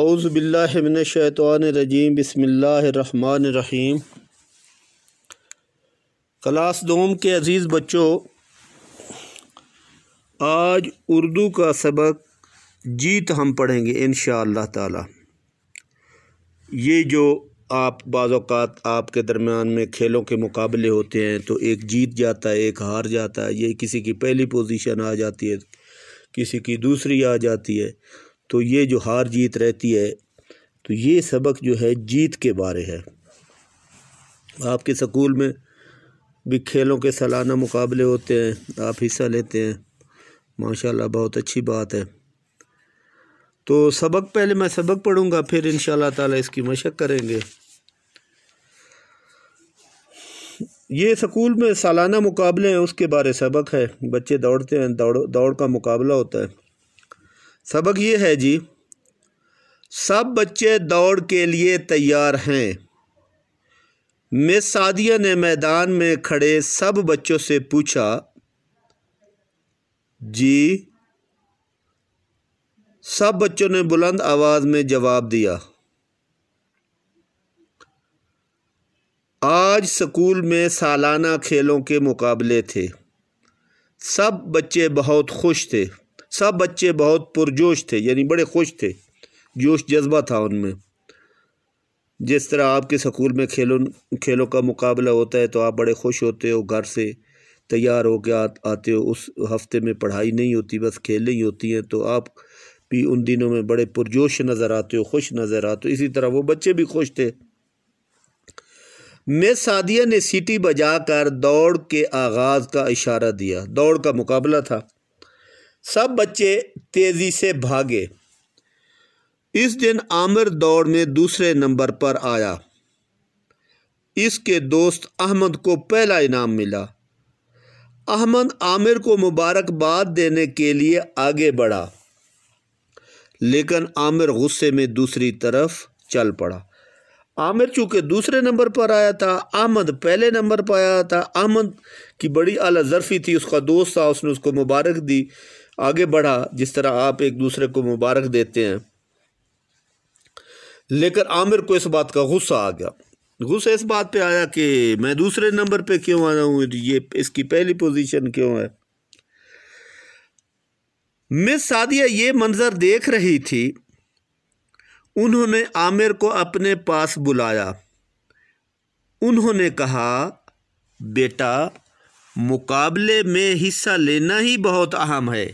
अउज़बिल्लिमिनशैतरजीम बसमीम क्लास दोम के अज़ीज़ बच्चों आज उर्दू का सबक जीत हम पढ़ेंगे इन ताला ये जो आप बाज़ात आपके दरमियान में खेलों के मुकाबले होते हैं तो एक जीत जाता है एक हार जाता है ये किसी की पहली पोजीशन आ जाती है किसी की दूसरी आ जाती है तो ये जो हार जीत रहती है तो ये सबक जो है जीत के बारे है आपके स्कूल में भी खेलों के सालाना मुकाबले होते हैं आप हिस्सा लेते हैं माशाल्लाह बहुत अच्छी बात है तो सबक पहले मैं सबक पढ़ूंगा फिर इन ताला इसकी मशक करेंगे ये स्कूल में सालाना मुकाबले हैं उसके बारे सबक है बच्चे दौड़ते हैं दौड़ दौड़ का मुकाबला होता है सबक ये है जी सब बच्चे दौड़ के लिए तैयार हैं मिस सादिया ने मैदान में खड़े सब बच्चों से पूछा जी सब बच्चों ने बुलंद आवाज़ में जवाब दिया आज स्कूल में सालाना खेलों के मुकाबले थे सब बच्चे बहुत खुश थे सब बच्चे बहुत पुरजोश थे यानी बड़े खुश थे जोश जज्बा था उनमें जिस तरह आपके स्कूल में खेलों खेलों का मुकाबला होता है तो आप बड़े खुश होते हो घर से तैयार हो आ, आते हो उस हफ्ते में पढ़ाई नहीं होती बस खेलें ही होती हैं तो आप भी उन दिनों में बड़े पुरजोश नज़र आते हो खुश नज़र आते हो इसी तरह वो बच्चे भी खुश थे मिस सादिया ने सीटी बजाकर दौड़ के आगाज़ का इशारा दिया दौड़ का मुकाबला था सब बच्चे तेज़ी से भागे इस दिन आमिर दौड़ में दूसरे नंबर पर आया इसके दोस्त अहमद को पहला इनाम मिला अहमद आमिर को मुबारकबाद देने के लिए आगे बढ़ा लेकिन आमिर गुस्से में दूसरी तरफ चल पड़ा आमिर चूँकि दूसरे नंबर पर आया था अहमद पहले नंबर पर आया था अहमद की बड़ी अला जरफ़ी थी उसका दोस्त था उसने उसको मुबारक दी आगे बढ़ा जिस तरह आप एक दूसरे को मुबारक देते हैं लेकर आमिर को इस बात का गुस्सा आ गया गुस्सा इस बात पे आया कि मैं दूसरे नंबर पे क्यों आया हूँ ये इसकी पहली पोजीशन क्यों है मिस सादिया ये मंज़र देख रही थी उन्होंने आमिर को अपने पास बुलाया उन्होंने कहा बेटा मुकाबले में हिस्सा लेना ही बहुत अहम है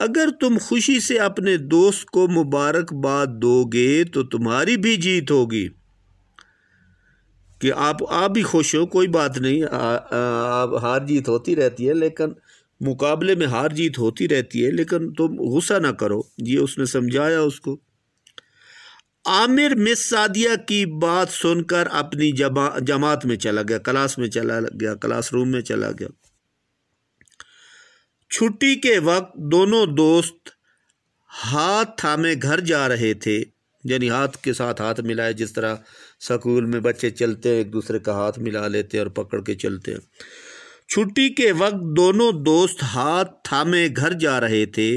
अगर तुम खुशी से अपने दोस्त को मुबारकबाद दोगे तो तुम्हारी भी जीत होगी कि आप आप भी खुश हो कोई बात नहीं आप हार जीत होती रहती है लेकिन मुकाबले में हार जीत होती रहती है लेकिन तुम गुस्सा ना करो ये उसने समझाया उसको आमिर मिस सादिया की बात सुनकर अपनी जमा जमात में चला गया क्लास में चला गया क्लास रूम में चला गया छुट्टी के वक्त दोनों दोस्त हाथ थामे घर जा रहे थे यानी हाथ के साथ हाथ मिलाए जिस तरह स्कूल में बच्चे चलते हैं एक दूसरे का हाथ मिला लेते हैं और पकड़ के चलते हैं छुट्टी के वक्त दोनों दोस्त हाथ थामे घर जा रहे थे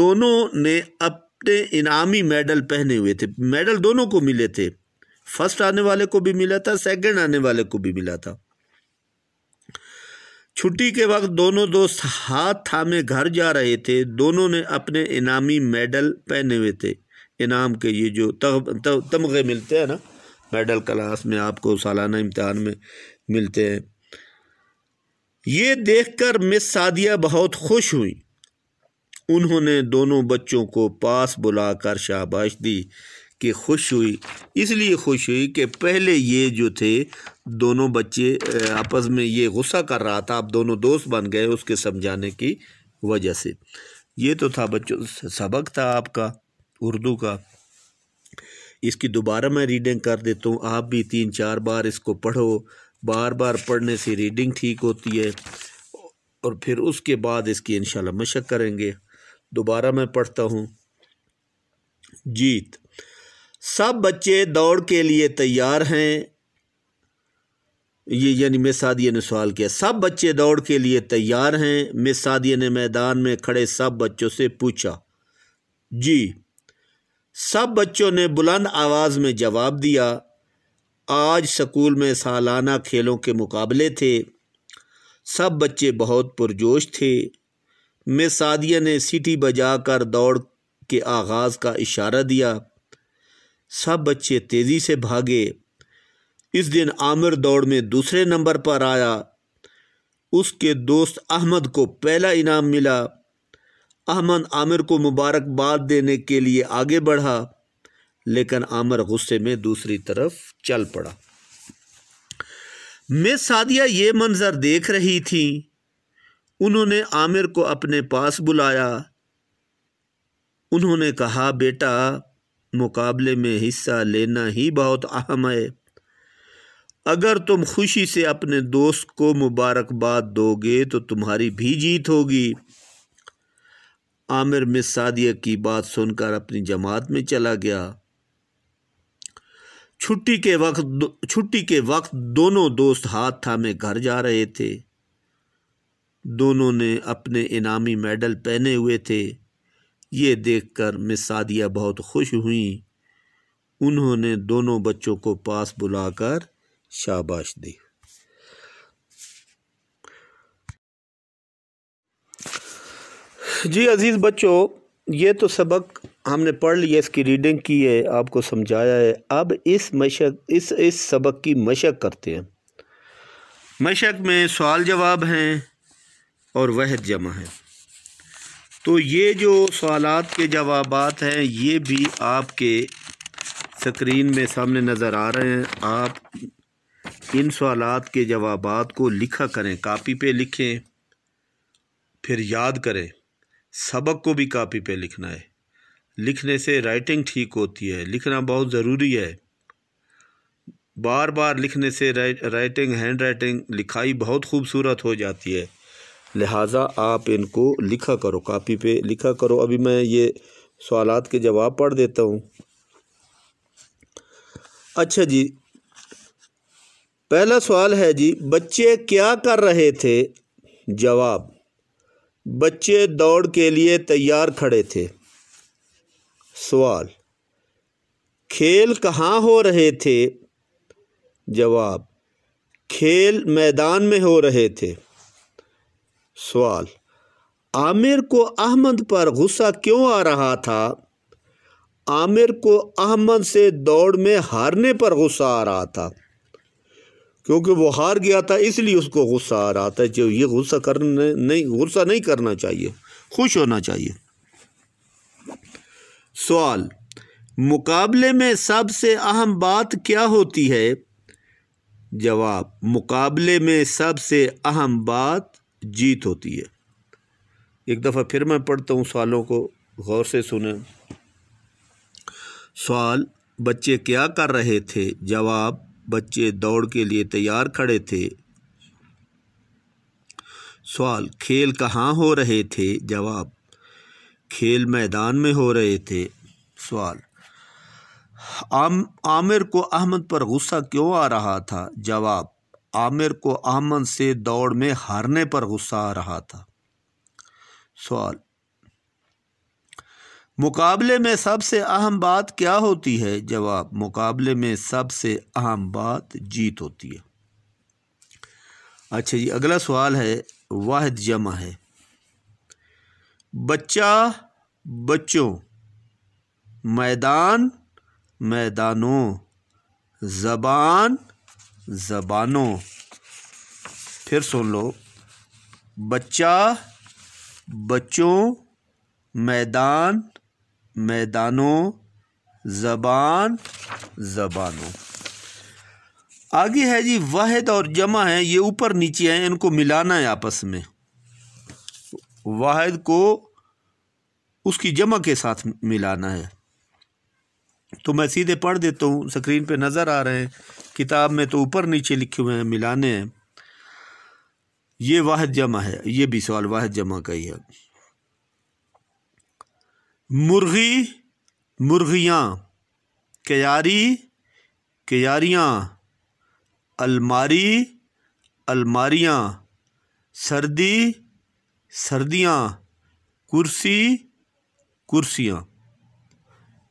दोनों ने अपने इनामी मेडल पहने हुए थे मेडल दोनों को मिले थे फर्स्ट आने वाले को भी मिला था सेकंड आने वाले को भी मिला था छुट्टी के वक्त दोनों दोस्त हाथ थामे घर जा रहे थे दोनों ने अपने इनामी मेडल पहने हुए थे इनाम के ये जो तग तमगे मिलते हैं ना मेडल क्लास में आपको सालाना इम्तहान में मिलते हैं ये देखकर मिस सादिया बहुत खुश हुई उन्होंने दोनों बच्चों को पास बुलाकर शाबाश दी कि खुश हुई इसलिए खुश हुई कि पहले ये जो थे दोनों बच्चे आपस में ये गुस्सा कर रहा था आप दोनों दोस्त बन गए उसके समझाने की वजह से ये तो था बच्चों सबक था आपका उर्दू का इसकी दोबारा मैं रीडिंग कर देता हूँ आप भी तीन चार बार इसको पढ़ो बार बार पढ़ने से रीडिंग ठीक होती है और फिर उसके बाद इसकी इंशाल्लाह मशक करेंगे दोबारा मैं पढ़ता हूँ जीत सब बच्चे दौड़ के लिए तैयार हैं ये यानी मिसादिया ने सवाल किया सब बच्चे दौड़ के लिए तैयार हैं मिसादिया ने मैदान में खड़े सब बच्चों से पूछा जी सब बच्चों ने बुलंद आवाज़ में जवाब दिया आज स्कूल में सालाना खेलों के मुकाबले थे सब बच्चे बहुत पुरजोश थे मिसादिया ने सीटी बजाकर दौड़ के आगाज़ का इशारा दिया सब बच्चे तेज़ी से भागे इस दिन आमिर दौड़ में दूसरे नंबर पर आया उसके दोस्त अहमद को पहला इनाम मिला अहमद आमिर को मुबारकबाद देने के लिए आगे बढ़ा लेकिन आमिर गुस्से में दूसरी तरफ चल पड़ा मैं सादिया ये मंज़र देख रही थी उन्होंने आमिर को अपने पास बुलाया उन्होंने कहा बेटा मुकाबले में हिस्सा लेना ही बहुत अहम है अगर तुम खुशी से अपने दोस्त को मुबारकबाद दोगे तो तुम्हारी भी जीत होगी आमिर में सादिया की बात सुनकर अपनी जमात में चला गया छुट्टी के वक्त छुट्टी के वक्त दोनों दोस्त हाथ थामे घर जा रहे थे दोनों ने अपने इनामी मेडल पहने हुए थे ये देखकर मैं सादिया बहुत खुश हुई उन्होंने दोनों बच्चों को पास बुलाकर शाबाश दी जी अज़ीज़ बच्चों ये तो सबक हमने पढ़ लिया इसकी रीडिंग की है आपको समझाया है अब इस मशक इस इस सबक की मशक करते हैं मशक में सवाल जवाब हैं और वह जमा है तो ये जो सवाल के जवाब हैं ये भी आपके स्क्रीन में सामने नज़र आ रहे हैं आप इन सवाल के जवाब को लिखा करें कापी पे लिखें फिर याद करें सबक को भी कापी पे लिखना है लिखने से राइटिंग ठीक होती है लिखना बहुत ज़रूरी है बार बार लिखने से राइटिंग हैंड राइटिंग लिखाई बहुत खूबसूरत हो जाती है लिहाजा आप इनको लिखा करो कापी पे लिखा करो अभी मैं ये सवाल के जवाब पढ़ देता हूँ अच्छा जी पहला सवाल है जी बच्चे क्या कर रहे थे जवाब बच्चे दौड़ के लिए तैयार खड़े थे सवाल खेल कहाँ हो रहे थे जवाब खेल मैदान में हो रहे थे सवाल आमिर को अहमद पर गुस्सा क्यों आ रहा था आमिर को अहमद से दौड़ में हारने पर गुस्सा आ रहा था क्योंकि वो हार गया था इसलिए उसको गुस्सा आ रहा था जो ये गुस्सा करने नहीं गुस्सा नहीं करना चाहिए खुश होना चाहिए सवाल मुकाबले में सबसे अहम बात क्या होती है जवाब मुकाबले में सबसे अहम बात जीत होती है एक दफ़ा फिर मैं पढ़ता हूँ सवालों को गौर से सुने सवाल बच्चे क्या कर रहे थे जवाब बच्चे दौड़ के लिए तैयार खड़े थे सवाल खेल कहाँ हो रहे थे जवाब खेल मैदान में हो रहे थे सवाल आम आमिर को अहमद पर गुस्सा क्यों आ रहा था जवाब आमिर को आमन से दौड़ में हारने पर गुस्सा आ रहा था सवाल मुकाबले में सबसे अहम बात क्या होती है जवाब मुकाबले में सबसे अहम बात जीत होती है अच्छा जी अगला सवाल है वाहद जमा है बच्चा बच्चों मैदान मैदानों ज़बान ज़बानों फिर सुन लो बच्चा बच्चों मैदान मैदानों ज़बान ज़बानों आगे है जी वाहिद और जमा है ये ऊपर नीचे है इनको मिलाना है आपस में वाहिद को उसकी जमा के साथ मिलाना है तो मैं सीधे पढ़ देता हूँ स्क्रीन पे नज़र आ रहे हैं किताब में तो ऊपर नीचे लिखे हुए हैं मिलाने हैं ये वाह जमा है ये भी सवाल वाह जमा का ही है मुर्गी मुर्गियाँ क्यारी क्यारियाँ अलमारी अलमारियाँ सर्दी सर्दियाँ कुर्सी कुर्सियाँ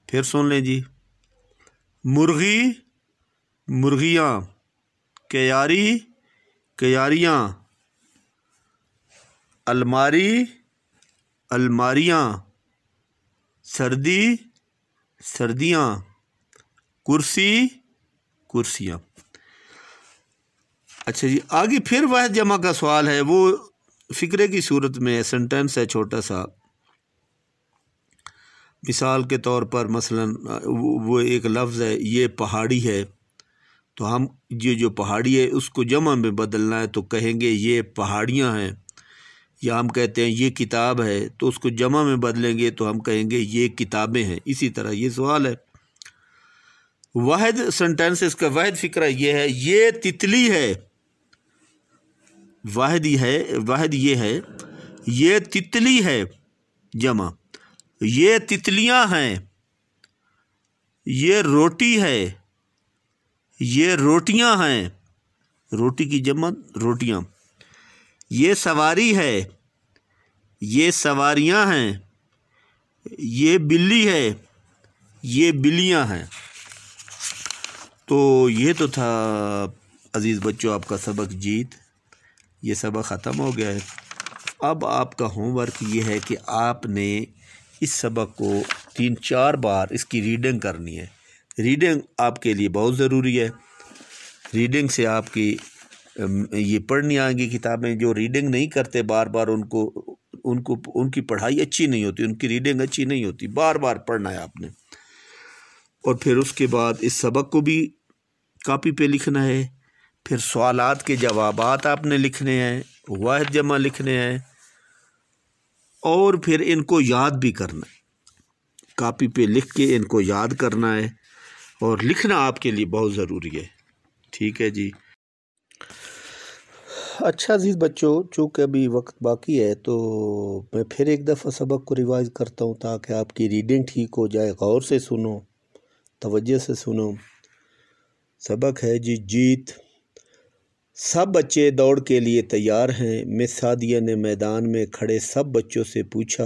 फिर सुन लें जी मुर्गी मुर्गियाँ क्यारी क्यारियाँ अलमारी अलमारियाँ सर्दी सर्दियाँ कुर्सी कुर्सियाँ अच्छा जी आगे फिर वह जमा का सवाल है वो फ़िक्रे की सूरत में है सेंटेंस है छोटा सा मिसाल के तौर पर मसलन वो एक लफ्ज़ है ये पहाड़ी है तो हम ये जो पहाड़ी है उसको जमा में बदलना है तो कहेंगे ये पहाड़ियाँ हैं या हम कहते हैं ये किताब है तो उसको जमा में बदलेंगे तो हम कहेंगे ये किताबें हैं इसी तरह ये सवाल है वाद सेंटेंस इसका वाद फ़िक्र ये है ये तितली है वाहद है वाहद ये है ये तितली है जमा ये तितलियां हैं ये रोटी है ये रोटियां हैं रोटी की जमत रोटियां ये सवारी है ये सवारियां हैं ये बिल्ली है ये बिल्लियां हैं तो ये तो था अज़ीज़ बच्चों आपका सबक जीत ये सबक ख़त्म हो गया है अब आपका होमवर्क ये है कि आपने इस सबक को तीन चार बार इसकी रीडिंग करनी है रीडिंग आपके लिए बहुत ज़रूरी है रीडिंग से आपकी ये पढ़नी आएंगी किताबें जो रीडिंग नहीं करते बार बार उनको उनको उनकी पढ़ाई अच्छी नहीं होती उनकी रीडिंग अच्छी नहीं होती बार बार पढ़ना है आपने और फिर उसके बाद इस सबक को भी कापी पे लिखना है फिर सवाल के जवाब आपने लिखने हैं वाह जमा लिखने हैं और फिर इनको याद भी करना है कापी पे लिख के इनको याद करना है और लिखना आपके लिए बहुत ज़रूरी है ठीक है जी अच्छा जी बच्चों चूँकि अभी वक्त बाकी है तो मैं फिर एक दफ़ा सबक को रिवाइज़ करता हूँ ताकि आपकी रीडिंग ठीक हो जाए गौर से सुनो तवज्जो से सुनो सबक है जी जीत सब बच्चे दौड़ के लिए तैयार हैं मिस सादिया ने मैदान में खड़े सब बच्चों से पूछा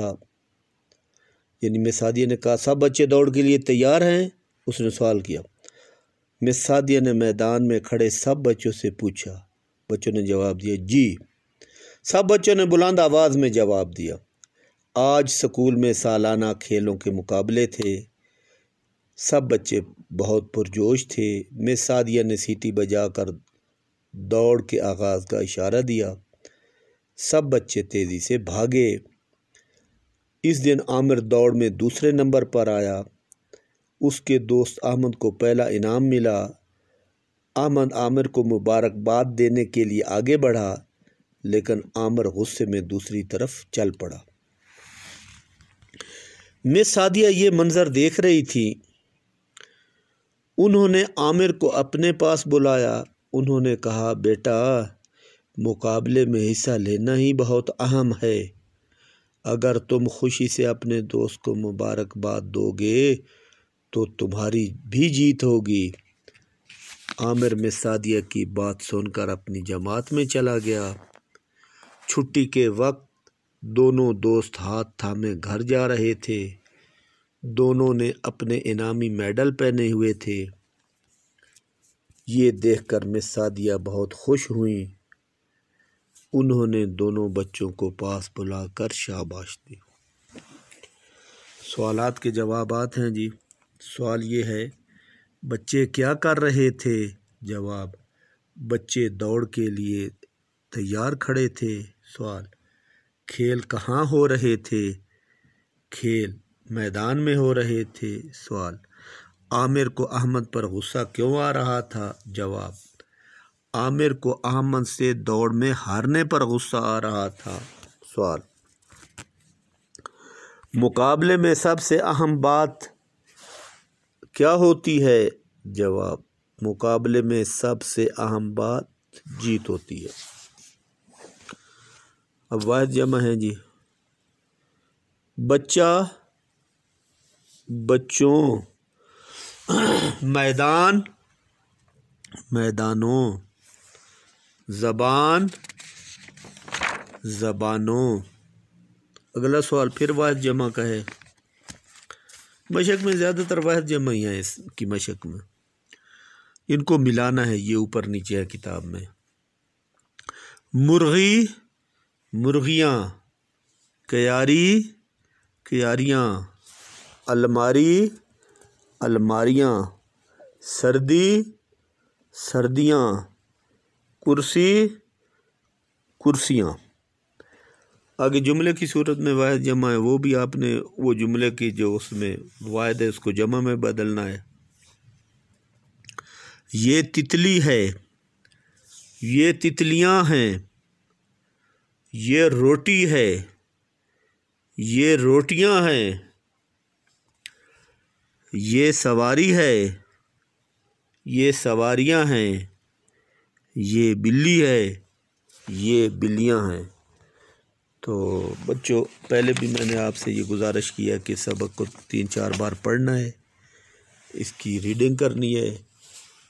यानी मिस सादिया ने कहा सब बच्चे दौड़ के लिए तैयार हैं उसने सवाल किया मिस सादिया ने मैदान में खड़े सब बच्चों से पूछा बच्चों ने जवाब दिया जी सब बच्चों ने बुलंद आवाज़ में जवाब दिया आज स्कूल में सालाना खेलों के मुकाबले थे सब बच्चे बहुत पुरजोश थे मिस सादिया ने सीटी बजा कर दौड़ के आगाज़ का इशारा दिया सब बच्चे तेज़ी से भागे इस दिन आमिर दौड़ में दूसरे नंबर पर आया उसके दोस्त अहमद को पहला इनाम मिला अहमद आमिर को मुबारकबाद देने के लिए आगे बढ़ा लेकिन आमिर गुस्से में दूसरी तरफ चल पड़ा मैं सादिया ये मंज़र देख रही थी उन्होंने आमिर को अपने पास बुलाया उन्होंने कहा बेटा मुकाबले में हिस्सा लेना ही बहुत अहम है अगर तुम खुशी से अपने दोस्त को मुबारकबाद दोगे तो तुम्हारी भी जीत होगी आमिर में सादिया की बात सुनकर अपनी जमात में चला गया छुट्टी के वक्त दोनों दोस्त हाथ थामे घर जा रहे थे दोनों ने अपने इनामी मेडल पहने हुए थे ये देखकर मिस सादिया बहुत खुश हुई उन्होंने दोनों बच्चों को पास बुलाकर शाबाश दी सवालात के जवाब हैं जी सवाल ये है बच्चे क्या कर रहे थे जवाब बच्चे दौड़ के लिए तैयार खड़े थे सवाल खेल कहाँ हो रहे थे खेल मैदान में हो रहे थे सवाल आमिर को अहमद पर गुस्सा क्यों आ रहा था जवाब आमिर को अहमद से दौड़ में हारने पर गुस्सा आ रहा था सवाल मुकाबले में सबसे अहम बात क्या होती है जवाब मुकाबले में सबसे अहम बात जीत होती है अब वाद जमा है जी बच्चा बच्चों मैदान मैदानों जबान जबानों अगला सवाल फिर वाद जमा का है मशक में ज़्यादातर वाहद जमा हैं इसकी मशक में इनको मिलाना है ये ऊपर नीचे है किताब में मुर्गी मुर्गियाँ क्यारी क्यारियाँ अलमारी अलमारियाँ सर्दी सर्दियाँ कुर्सी कुर्सियाँ आगे जुमले की सूरत में वाद जमा है वो भी आपने वो जुमले की जो उसमें वायद है उसको जमा में बदलना है ये तितली है ये तितलियां हैं ये रोटी है ये रोटियां हैं ये सवारी है ये सवारियां हैं ये बिल्ली है ये बिल्लियां हैं तो बच्चों पहले भी मैंने आपसे ये गुजारिश किया कि सबक को तीन चार बार पढ़ना है इसकी रीडिंग करनी है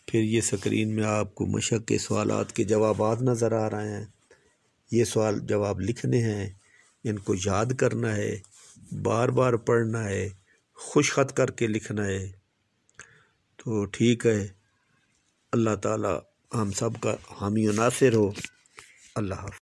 फिर ये स्क्रीन में आपको मशक के सवाल के जवाब नज़र आ रहे हैं ये सवाल जवाब लिखने हैं इनको याद करना है बार बार पढ़ना है खुश खत करके लिखना है तो ठीक है अल्लाह ताला हम सब का हामी नासिर हो अल्लाह